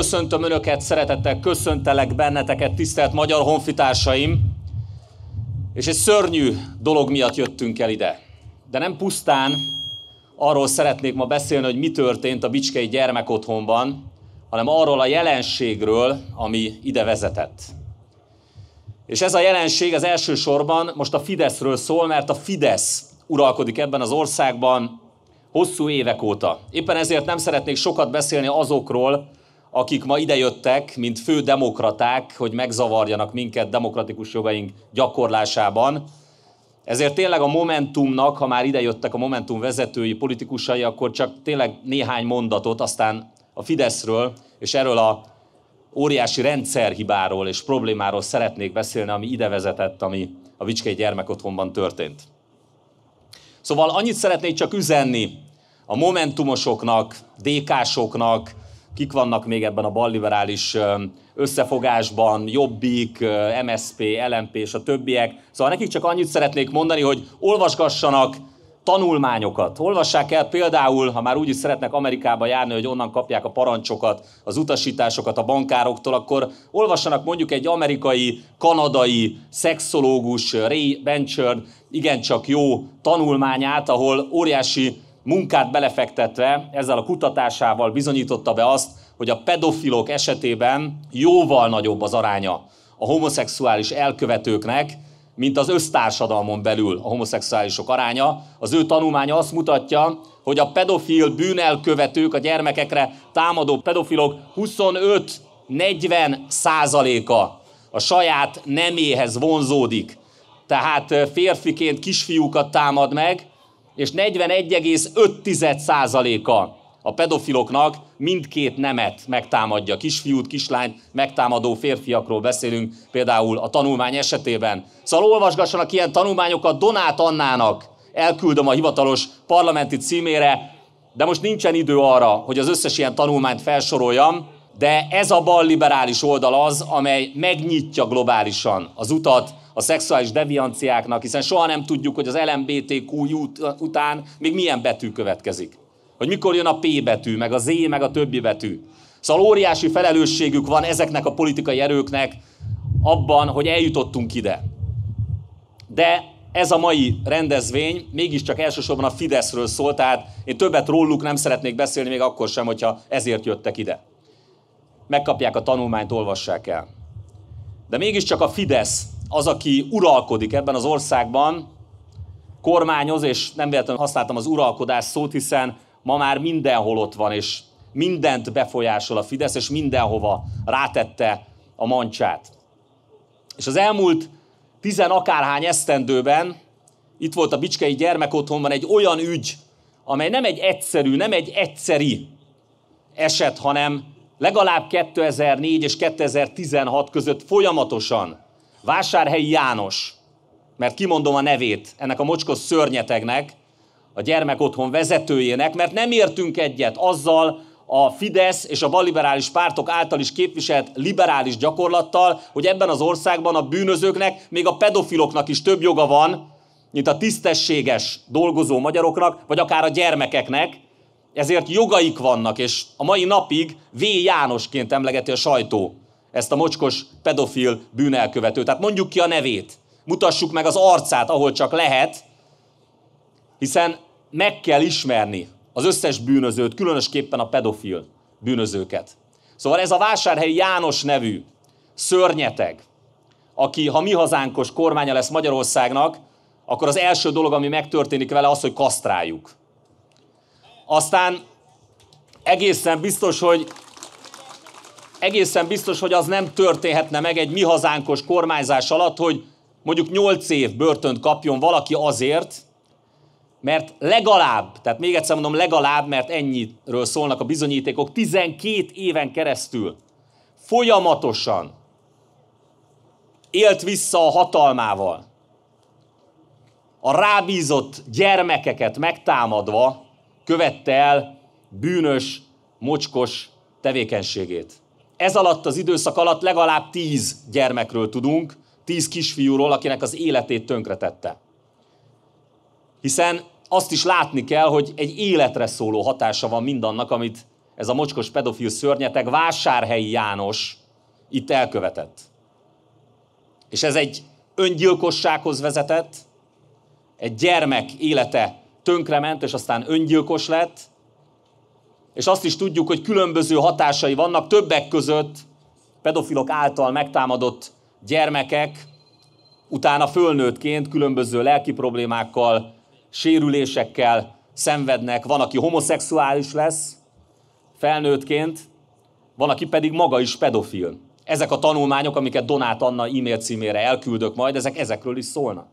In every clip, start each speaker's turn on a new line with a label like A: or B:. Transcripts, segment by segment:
A: köszöntöm Önöket, szeretettel köszöntelek benneteket, tisztelt magyar honfitársaim. És egy szörnyű dolog miatt jöttünk el ide. De nem pusztán arról szeretnék ma beszélni, hogy mi történt a Bicskei Gyermekotthonban, hanem arról a jelenségről, ami ide vezetett. És ez a jelenség az elsősorban most a Fideszről szól, mert a Fidesz uralkodik ebben az országban hosszú évek óta. Éppen ezért nem szeretnék sokat beszélni azokról, akik ma idejöttek, mint fő demokraták, hogy megzavarjanak minket demokratikus jogaink gyakorlásában. Ezért tényleg a Momentumnak, ha már idejöttek a Momentum vezetői, politikusai, akkor csak tényleg néhány mondatot, aztán a Fideszről, és erről a óriási rendszerhibáról és problémáról szeretnék beszélni, ami ide vezetett, ami a Vicskei Gyermekotthonban történt. Szóval annyit szeretnék csak üzenni a Momentumosoknak, DK-soknak, kik vannak még ebben a balliberális összefogásban, Jobbik, MSP, LMP és a többiek. Szóval nekik csak annyit szeretnék mondani, hogy olvasgassanak tanulmányokat. Olvassák el például, ha már úgy is szeretnek Amerikába járni, hogy onnan kapják a parancsokat, az utasításokat a bankároktól, akkor olvassanak mondjuk egy amerikai, kanadai szexológus Ray Benchard igencsak jó tanulmányát, ahol óriási munkát belefektetve, ezzel a kutatásával bizonyította be azt, hogy a pedofilok esetében jóval nagyobb az aránya a homoszexuális elkövetőknek, mint az össztársadalmon belül a homoszexuálisok aránya. Az ő tanulmánya azt mutatja, hogy a pedofil bűnelkövetők, a gyermekekre támadó pedofilok 25-40 százaléka a saját neméhez vonzódik. Tehát férfiként kisfiúkat támad meg, és 41,5%-a a pedofiloknak mindkét nemet megtámadja. Kisfiút, kislányt megtámadó férfiakról beszélünk például a tanulmány esetében. Szóval olvasgassanak ilyen tanulmányokat Donát Annának, elküldöm a hivatalos parlamenti címére, de most nincsen idő arra, hogy az összes ilyen tanulmányt felsoroljam, de ez a balliberális oldal az, amely megnyitja globálisan az utat a szexuális devianciáknak, hiszen soha nem tudjuk, hogy az LMBTQ után még milyen betű következik. Hogy mikor jön a P betű, meg a Z, meg a többi betű. Szóval óriási felelősségük van ezeknek a politikai erőknek abban, hogy eljutottunk ide. De ez a mai rendezvény mégiscsak elsősorban a Fideszről szól, tehát én többet róluk nem szeretnék beszélni, még akkor sem, hogyha ezért jöttek ide megkapják a tanulmányt, olvassák el. De mégiscsak a Fidesz az, aki uralkodik ebben az országban, kormányoz, és nem véletlenül használtam az uralkodás szót, hiszen ma már mindenhol ott van, és mindent befolyásol a Fidesz, és mindenhova rátette a mancsát. És az elmúlt tizen akárhány esztendőben itt volt a Bicskei Gyermekotthonban egy olyan ügy, amely nem egy egyszerű, nem egy egyszeri eset, hanem legalább 2004 és 2016 között folyamatosan Vásárhelyi János, mert kimondom a nevét ennek a mocskos szörnyetegnek, a gyermekotthon vezetőjének, mert nem értünk egyet azzal a Fidesz és a balliberális pártok által is képviselt liberális gyakorlattal, hogy ebben az országban a bűnözőknek, még a pedofiloknak is több joga van, mint a tisztességes dolgozó magyaroknak, vagy akár a gyermekeknek, ezért jogaik vannak, és a mai napig V. Jánosként emlegeti a sajtó ezt a mocskos pedofil bűnelkövetőt. Tehát mondjuk ki a nevét, mutassuk meg az arcát, ahol csak lehet, hiszen meg kell ismerni az összes bűnözőt, különösképpen a pedofil bűnözőket. Szóval ez a vásárhelyi János nevű szörnyeteg, aki ha mi hazánkos kormánya lesz Magyarországnak, akkor az első dolog, ami megtörténik vele, az, hogy kasztráljuk. Aztán egészen biztos, hogy egészen biztos, hogy az nem történhetne meg egy mi hazánkos kormányzás alatt, hogy mondjuk 8 év börtönt kapjon valaki azért, mert legalább, tehát még egyszer mondom legalább, mert ennyiről szólnak a bizonyítékok, 12 éven keresztül folyamatosan élt vissza a hatalmával, a rábízott gyermekeket megtámadva, követte el bűnös, mocskos tevékenységét. Ez alatt az időszak alatt legalább tíz gyermekről tudunk, tíz kisfiúról, akinek az életét tönkretette. Hiszen azt is látni kell, hogy egy életre szóló hatása van mindannak, amit ez a mocskos pedofil szörnyeteg vásárhelyi János itt elkövetett. És ez egy öngyilkossághoz vezetett, egy gyermek élete tönkrement, és aztán öngyilkos lett, és azt is tudjuk, hogy különböző hatásai vannak, többek között pedofilok által megtámadott gyermekek utána fölnőttként különböző lelki problémákkal, sérülésekkel szenvednek. Van, aki homoszexuális lesz felnőttként, van, aki pedig maga is pedofil. Ezek a tanulmányok, amiket Donát Anna e-mail címére elküldök majd, ezek ezekről is szólnak.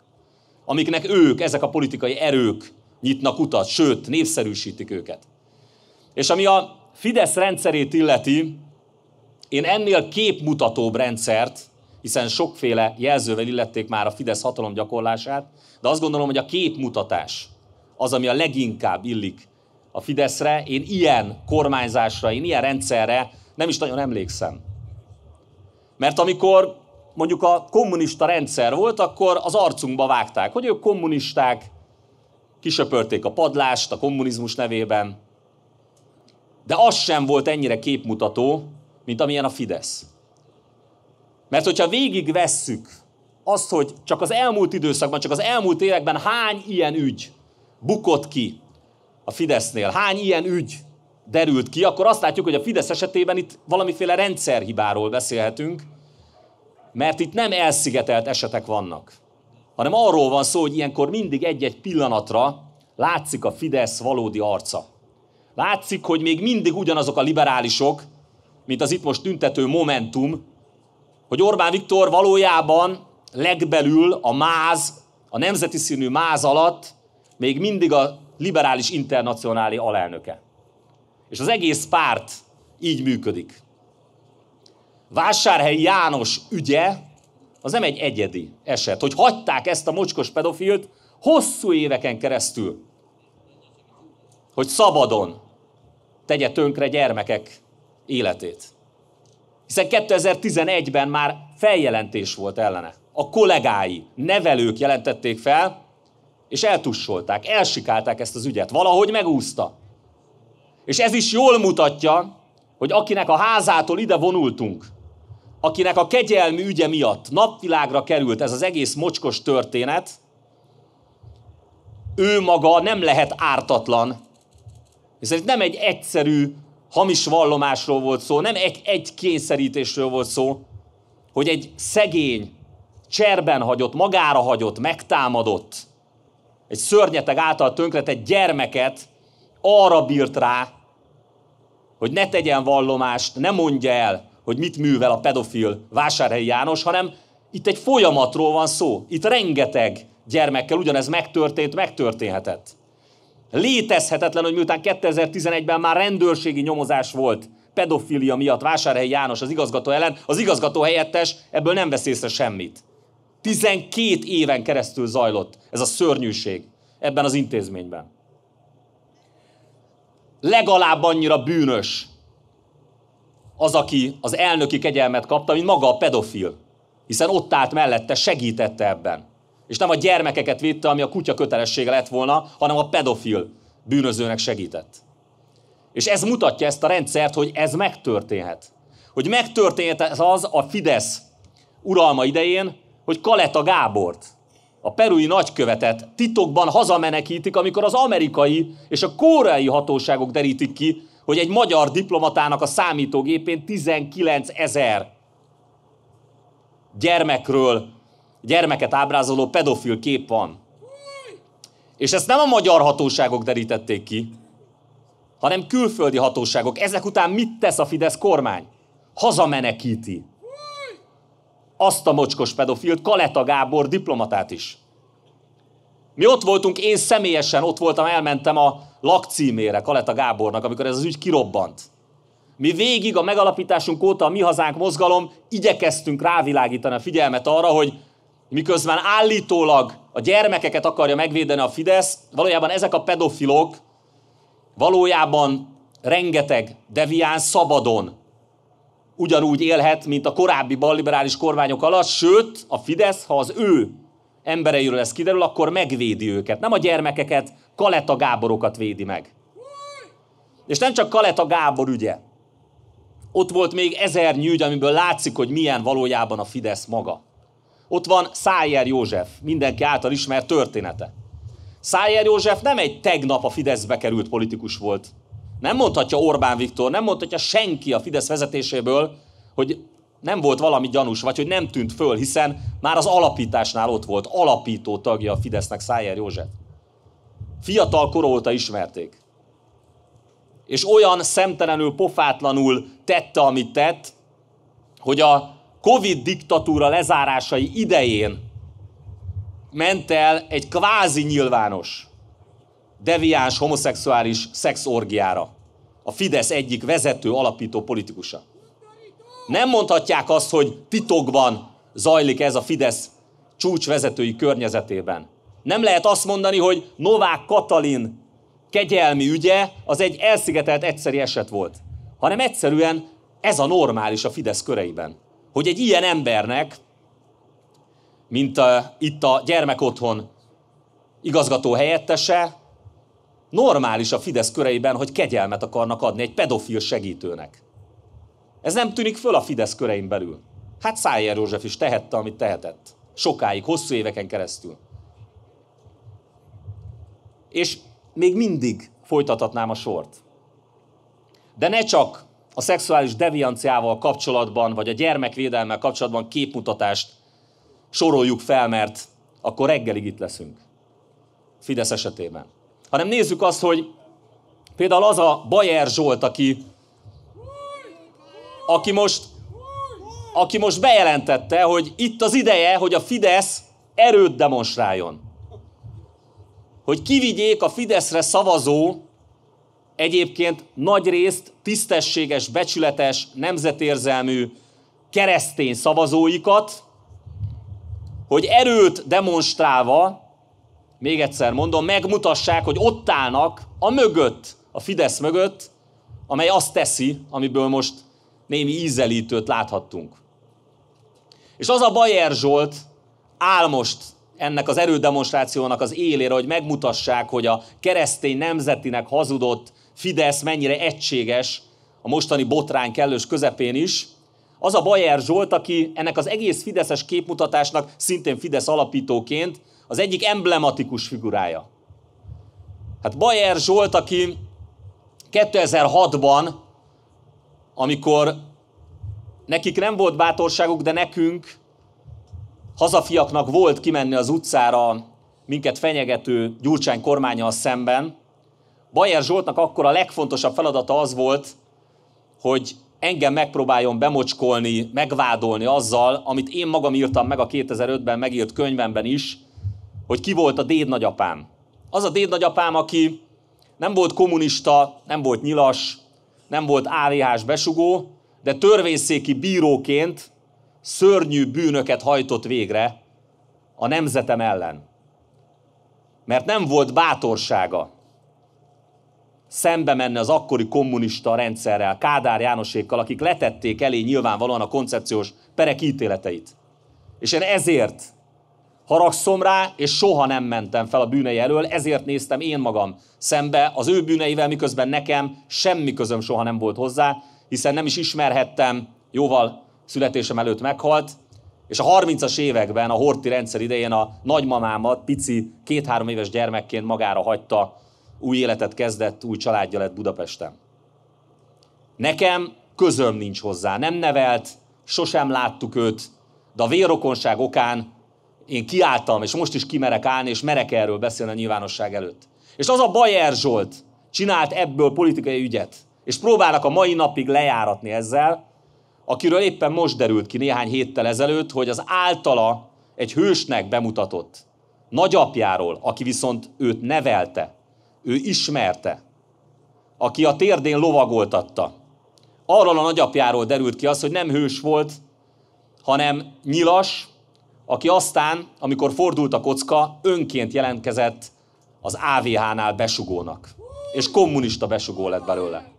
A: Amiknek ők, ezek a politikai erők nyitnak utat, sőt, népszerűsítik őket. És ami a Fidesz rendszerét illeti, én ennél képmutatóbb rendszert, hiszen sokféle jelzővel illették már a Fidesz hatalom gyakorlását, de azt gondolom, hogy a képmutatás az, ami a leginkább illik a Fideszre. Én ilyen kormányzásra, én ilyen rendszerre nem is nagyon emlékszem. Mert amikor mondjuk a kommunista rendszer volt, akkor az arcunkba vágták, hogy ők kommunisták, kisöpörték a padlást a kommunizmus nevében, de az sem volt ennyire képmutató, mint amilyen a Fidesz. Mert hogyha végig vesszük azt, hogy csak az elmúlt időszakban, csak az elmúlt években hány ilyen ügy bukott ki a Fidesznél, hány ilyen ügy derült ki, akkor azt látjuk, hogy a Fidesz esetében itt valamiféle rendszerhibáról beszélhetünk, mert itt nem elszigetelt esetek vannak hanem arról van szó, hogy ilyenkor mindig egy-egy pillanatra látszik a Fidesz valódi arca. Látszik, hogy még mindig ugyanazok a liberálisok, mint az itt most tüntető Momentum, hogy Orbán Viktor valójában legbelül a máz, a nemzeti színű máz alatt még mindig a liberális internacionális alelnöke. És az egész párt így működik. Vásárhely János ügye az nem egy egyedi eset, hogy hagyták ezt a mocskos pedofilt hosszú éveken keresztül, hogy szabadon tegye tönkre gyermekek életét. Hiszen 2011-ben már feljelentés volt ellene. A kollégái, nevelők jelentették fel, és eltussolták, elsikálták ezt az ügyet. Valahogy megúszta. És ez is jól mutatja, hogy akinek a házától ide vonultunk, akinek a kegyelmű ügye miatt napvilágra került ez az egész mocskos történet, ő maga nem lehet ártatlan. Hiszen nem egy egyszerű hamis vallomásról volt szó, nem egy, egy kényszerítésről volt szó, hogy egy szegény, cserben hagyott, magára hagyott, megtámadott, egy szörnyeteg által tönkretett gyermeket arra bírt rá, hogy ne tegyen vallomást, ne mondja el, hogy mit művel a pedofil Vásárhelyi János, hanem itt egy folyamatról van szó. Itt rengeteg gyermekkel ugyanez megtörtént, megtörténhetett. Létezhetetlen, hogy miután 2011-ben már rendőrségi nyomozás volt pedofilia miatt Vásárhelyi János az igazgató ellen, az igazgató helyettes ebből nem vesz észre semmit. 12 éven keresztül zajlott ez a szörnyűség ebben az intézményben. Legalább annyira bűnös az, aki az elnöki kegyelmet kapta, mint maga a pedofil. Hiszen ott állt mellette, segítette ebben. És nem a gyermekeket védte, ami a kutya kötelessége lett volna, hanem a pedofil bűnözőnek segített. És ez mutatja ezt a rendszert, hogy ez megtörténhet. Hogy megtörténhet ez az a Fidesz uralma idején, hogy Kaleta Gábort, a perui nagykövetet titokban hazamenekítik, amikor az amerikai és a koreai hatóságok derítik ki, hogy egy magyar diplomatának a számítógépén 19 ezer gyermekről, gyermeket ábrázoló pedofil kép van. És ezt nem a magyar hatóságok derítették ki, hanem külföldi hatóságok. Ezek után mit tesz a Fidesz kormány? Hazamenekíti. Azt a mocskos pedofilt, Kaleta Gábor diplomatát is. Mi ott voltunk, én személyesen ott voltam, elmentem a lakcímére, Kaleta Gábornak, amikor ez az ügy kirobbant. Mi végig a megalapításunk óta a Mi Hazánk mozgalom igyekeztünk rávilágítani a figyelmet arra, hogy miközben állítólag a gyermekeket akarja megvédeni a Fidesz, valójában ezek a pedofilok valójában rengeteg devián szabadon ugyanúgy élhet, mint a korábbi balliberális kormányok alatt, sőt, a Fidesz, ha az ő embereiről ez kiderül, akkor megvédi őket. Nem a gyermekeket, Kaleta Gáborokat védi meg. És nem csak Kaleta Gábor ügye. Ott volt még ezer nyűgy, amiből látszik, hogy milyen valójában a Fidesz maga. Ott van Szájer József, mindenki által ismert története. Szájer József nem egy tegnap a Fideszbe került politikus volt. Nem mondhatja Orbán Viktor, nem mondhatja senki a Fidesz vezetéséből, hogy nem volt valami gyanús, vagy hogy nem tűnt föl, hiszen már az alapításnál ott volt, alapító tagja a Fidesznek Szájer József. Fiatal kor óta ismerték. És olyan szemtelenül, pofátlanul tette, amit tett, hogy a Covid diktatúra lezárásai idején ment el egy kvázi nyilvános, deviáns, homoszexuális szexorgiára. A Fidesz egyik vezető alapító politikusa. Nem mondhatják azt, hogy titokban zajlik ez a Fidesz csúcsvezetői környezetében. Nem lehet azt mondani, hogy Novák Katalin kegyelmi ügye az egy elszigetelt egyszeri eset volt, hanem egyszerűen ez a normális a Fidesz köreiben. Hogy egy ilyen embernek, mint a, itt a gyermekotthon igazgató helyettese, normális a Fidesz köreiben, hogy kegyelmet akarnak adni egy pedofil segítőnek. Ez nem tűnik föl a Fidesz körein belül. Hát Szájer József is tehette, amit tehetett. Sokáig, hosszú éveken keresztül. És még mindig folytathatnám a sort. De ne csak a szexuális devianciával kapcsolatban, vagy a gyermekvédelmel kapcsolatban képmutatást soroljuk fel, mert akkor reggelig itt leszünk. Fidesz esetében. Hanem nézzük azt, hogy például az a Bajer Zsolt, aki aki most, aki most bejelentette, hogy itt az ideje, hogy a Fidesz erőt demonstráljon. Hogy kivigyék a Fideszre szavazó, egyébként nagy részt tisztességes, becsületes, nemzetérzelmű keresztény szavazóikat, hogy erőt demonstrálva, még egyszer mondom, megmutassák, hogy ott állnak a mögött, a Fidesz mögött, amely azt teszi, amiből most némi ízelítőt láthattunk. És az a Bajer Zsolt áll most ennek az erődemonstrációnak az élére, hogy megmutassák, hogy a keresztény nemzetinek hazudott Fidesz mennyire egységes a mostani botrány kellős közepén is. Az a Bajer Zsolt, aki ennek az egész Fideszes képmutatásnak, szintén Fidesz alapítóként, az egyik emblematikus figurája. Hát Bajer Zsolt, aki 2006-ban amikor nekik nem volt bátorságuk, de nekünk, hazafiaknak volt kimenni az utcára minket fenyegető Gyurcsány kormányjal szemben. Bajer Zsoltnak akkor a legfontosabb feladata az volt, hogy engem megpróbáljon bemocskolni, megvádolni azzal, amit én magam írtam meg a 2005-ben megírt könyvemben is, hogy ki volt a déd nagyapám. Az a déd nagyapám, aki nem volt kommunista, nem volt nyilas, nem volt áriás besugó, de törvényszéki bíróként szörnyű bűnöket hajtott végre a nemzetem ellen. Mert nem volt bátorsága szembe menne az akkori kommunista rendszerrel, Kádár Jánosékkal, akik letették elé nyilvánvalóan a koncepciós perek ítéleteit. És én ezért haragszom rá, és soha nem mentem fel a bűnei elől, ezért néztem én magam szembe az ő bűneivel, miközben nekem semmi közöm soha nem volt hozzá, hiszen nem is ismerhettem, jóval születésem előtt meghalt, és a 30-as években, a horti rendszer idején a nagymamámat pici, két-három éves gyermekként magára hagyta, új életet kezdett, új családja lett Budapesten. Nekem közöm nincs hozzá, nem nevelt, sosem láttuk őt, de a vérokonság okán én kiálltam, és most is kimerek állni, és merek erről beszélni a nyilvánosság előtt. És az a Bajer Zsolt csinált ebből politikai ügyet. És próbálnak a mai napig lejáratni ezzel, akiről éppen most derült ki néhány héttel ezelőtt, hogy az általa egy hősnek bemutatott nagyapjáról, aki viszont őt nevelte, ő ismerte, aki a térdén lovagoltatta. Arról a nagyapjáról derült ki az, hogy nem hős volt, hanem nyilas, aki aztán, amikor fordult a kocka, önként jelentkezett az AVH-nál besugónak. És kommunista besugó lett belőle.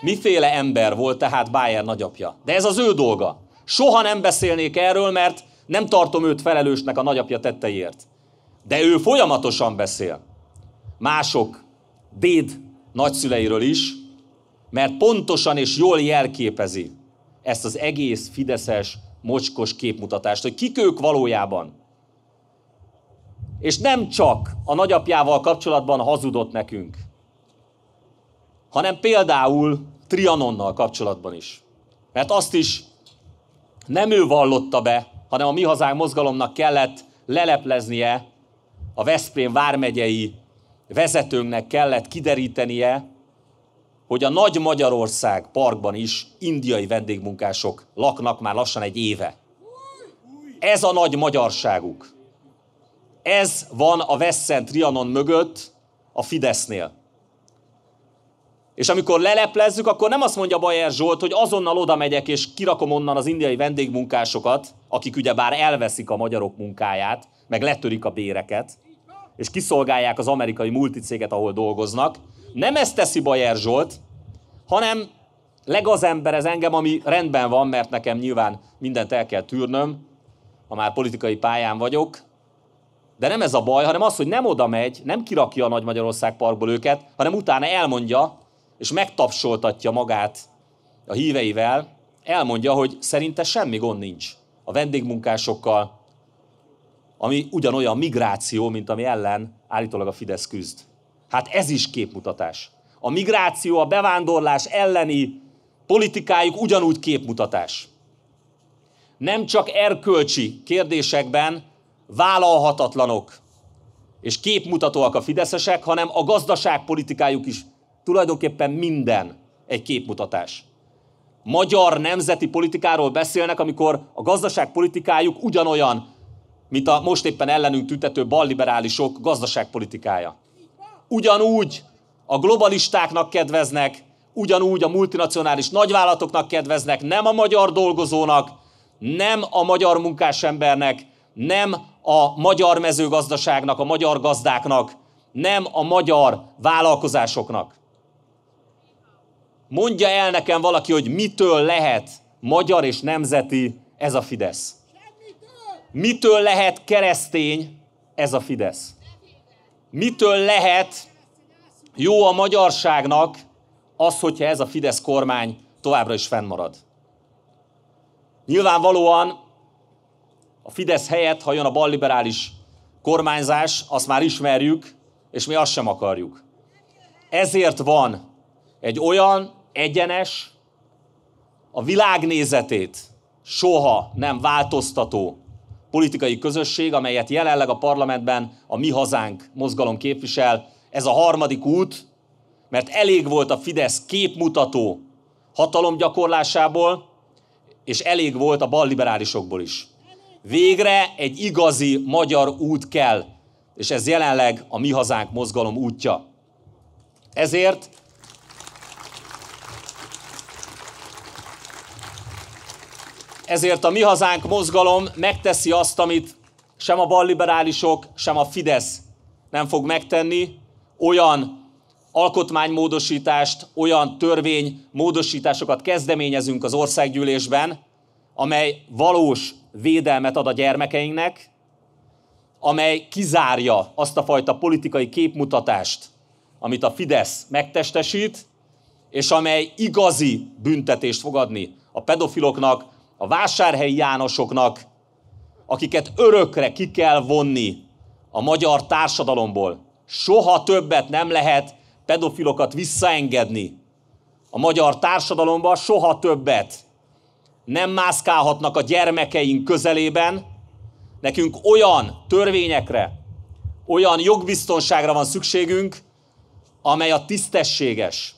A: Miféle ember volt tehát Bayer nagyapja? De ez az ő dolga. Soha nem beszélnék erről, mert nem tartom őt felelősnek a nagyapja tetteiért. De ő folyamatosan beszél. Mások, déd nagyszüleiről is, mert pontosan és jól jelképezi ezt az egész fideszes mocskos képmutatást, hogy kik ők valójában. És nem csak a nagyapjával kapcsolatban hazudott nekünk, hanem például Trianonnal kapcsolatban is. Mert azt is nem ő vallotta be, hanem a Mi Hazánk mozgalomnak kellett lelepleznie, a Veszprém vármegyei vezetőnknek kellett kiderítenie, hogy a Nagy Magyarország parkban is indiai vendégmunkások laknak már lassan egy éve. Ez a nagy magyarságuk. Ez van a Veszent Trianon mögött a Fidesznél. És amikor leleplezzük, akkor nem azt mondja Bajer Zsolt, hogy azonnal oda megyek és kirakom onnan az indiai vendégmunkásokat, akik ugyebár elveszik a magyarok munkáját, meg letörik a béreket, és kiszolgálják az amerikai multicéget, ahol dolgoznak, nem ezt teszi Bajer Zsolt, hanem legazember ez engem, ami rendben van, mert nekem nyilván mindent el kell tűrnöm, ha már politikai pályán vagyok. De nem ez a baj, hanem az, hogy nem oda megy, nem kirakja a Nagy Magyarország Parkból őket, hanem utána elmondja, és megtapsoltatja magát a híveivel, elmondja, hogy szerinte semmi gond nincs a vendégmunkásokkal, ami ugyanolyan migráció, mint ami ellen állítólag a Fidesz küzd. Hát ez is képmutatás. A migráció, a bevándorlás elleni politikájuk ugyanúgy képmutatás. Nem csak erkölcsi kérdésekben vállalhatatlanok és képmutatóak a fideszesek, hanem a gazdaságpolitikájuk is tulajdonképpen minden egy képmutatás. Magyar nemzeti politikáról beszélnek, amikor a gazdaságpolitikájuk ugyanolyan, mint a most éppen ellenünk tüntető balliberálisok gazdaságpolitikája ugyanúgy a globalistáknak kedveznek, ugyanúgy a multinacionális nagyvállalatoknak kedveznek, nem a magyar dolgozónak, nem a magyar munkásembernek, nem a magyar mezőgazdaságnak, a magyar gazdáknak, nem a magyar vállalkozásoknak. Mondja el nekem valaki, hogy mitől lehet magyar és nemzeti ez a Fidesz. Mitől lehet keresztény ez a Fidesz? mitől lehet jó a magyarságnak az, hogyha ez a Fidesz kormány továbbra is fennmarad. Nyilvánvalóan a Fidesz helyett, ha jön a balliberális kormányzás, azt már ismerjük, és mi azt sem akarjuk. Ezért van egy olyan egyenes, a világnézetét soha nem változtató politikai közösség, amelyet jelenleg a parlamentben a Mi Hazánk mozgalom képvisel. Ez a harmadik út, mert elég volt a Fidesz képmutató hatalomgyakorlásából, és elég volt a balliberálisokból is. Végre egy igazi magyar út kell, és ez jelenleg a Mi Hazánk mozgalom útja. Ezért Ezért a Mi Hazánk mozgalom megteszi azt, amit sem a balliberálisok, sem a Fidesz nem fog megtenni, olyan alkotmánymódosítást, olyan törvénymódosításokat kezdeményezünk az országgyűlésben, amely valós védelmet ad a gyermekeinknek, amely kizárja azt a fajta politikai képmutatást, amit a Fidesz megtestesít, és amely igazi büntetést fog adni a pedofiloknak, a vásárhelyi Jánosoknak, akiket örökre ki kell vonni a magyar társadalomból. Soha többet nem lehet pedofilokat visszaengedni a magyar társadalomba, soha többet. Nem mászkálhatnak a gyermekeink közelében, nekünk olyan törvényekre, olyan jogbiztonságra van szükségünk, amely a tisztességes.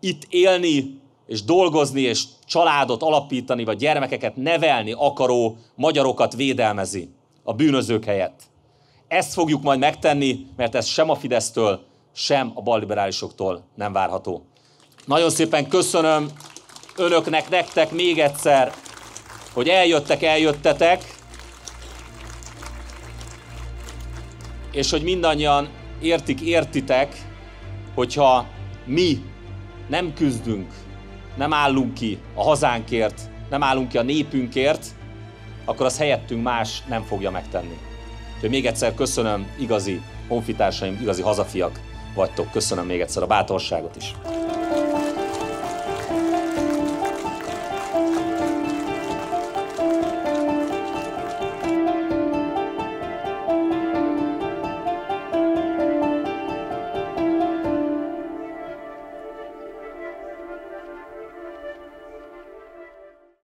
A: Itt élni és dolgozni, és családot alapítani, vagy gyermekeket nevelni akaró magyarokat védelmezi a bűnözők helyett. Ezt fogjuk majd megtenni, mert ez sem a Fidesztől, sem a balliberálisoktól nem várható. Nagyon szépen köszönöm önöknek, nektek még egyszer, hogy eljöttek, eljöttetek, és hogy mindannyian értik, értitek, hogyha mi nem küzdünk nem állunk ki a hazánkért, nem állunk ki a népünkért, akkor az helyettünk más nem fogja megtenni. Úgyhogy még egyszer köszönöm, igazi honfitársaim, igazi hazafiak vagytok. Köszönöm még egyszer a bátorságot is.